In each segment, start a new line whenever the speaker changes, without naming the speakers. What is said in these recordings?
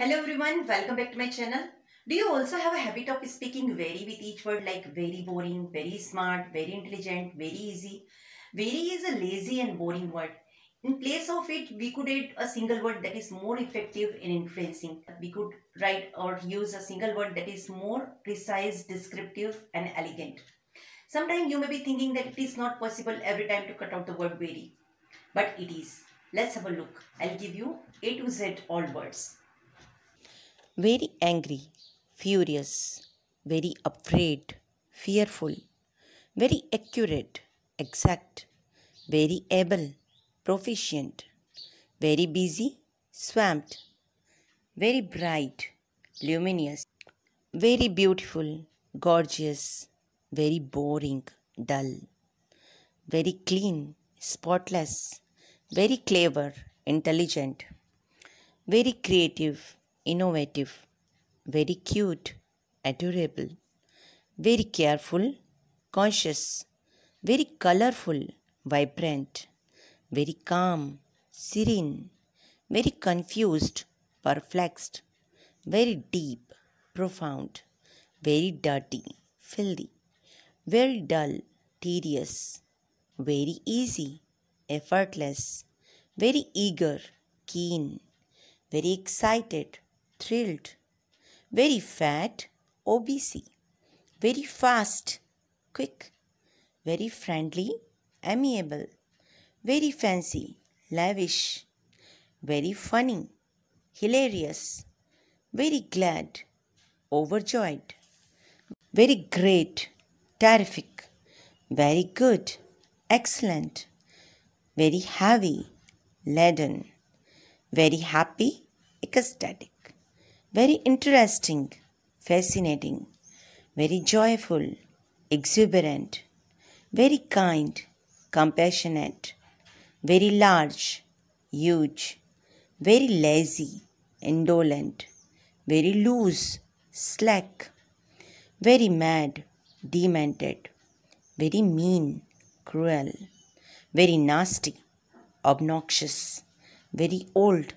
Hello everyone, welcome back to my channel. Do you also have a habit of speaking very with each word like very boring, very smart, very intelligent, very easy? Very is a lazy and boring word. In place of it, we could add a single word that is more effective in influencing. We could write or use a single word that is more precise, descriptive and elegant. Sometimes you may be thinking that it is not possible every time to cut out the word very. But it is. Let's have a look. I'll give you A to Z all words very angry, furious, very afraid, fearful, very accurate, exact, very able, proficient, very busy, swamped, very bright, luminous, very beautiful, gorgeous, very boring, dull, very clean, spotless, very clever, intelligent, very creative, innovative, very cute, adorable, very careful, conscious, very colorful, vibrant, very calm, serene, very confused, perplexed, very deep, profound, very dirty, filthy, very dull, tedious, very easy, effortless, very eager, keen, very excited, thrilled. Very fat, obese. Very fast, quick. Very friendly, amiable. Very fancy, lavish. Very funny, hilarious. Very glad, overjoyed. Very great, terrific. Very good, excellent. Very heavy, laden. Very happy, ecstatic very interesting, fascinating, very joyful, exuberant, very kind, compassionate, very large, huge, very lazy, indolent, very loose, slack, very mad, demented, very mean, cruel, very nasty, obnoxious, very old,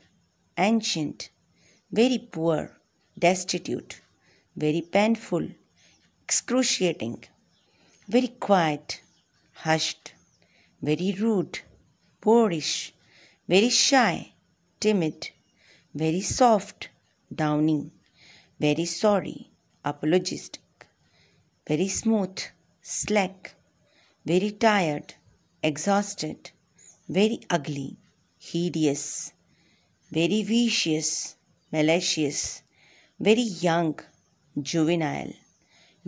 ancient, very poor, destitute, very painful, excruciating, very quiet, hushed, very rude, boorish, very shy, timid, very soft, downing, very sorry, apologistic, very smooth, slack, very tired, exhausted, very ugly, hideous, very vicious, malicious, very young, juvenile,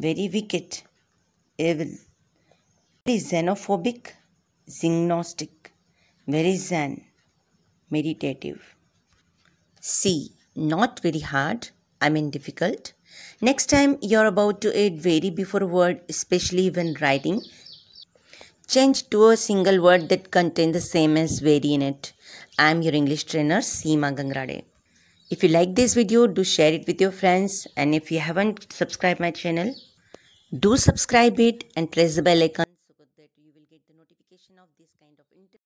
very wicked, evil, very xenophobic, xygnostic, very zen, meditative. C. Not very hard, I mean difficult. Next time you're about to add very before a word, especially when writing, change to a single word that contains the same as very in it. I am your English trainer, Seema Gangrade. If you like this video, do share it with your friends and if you haven't subscribed my channel, do subscribe it and press the bell icon.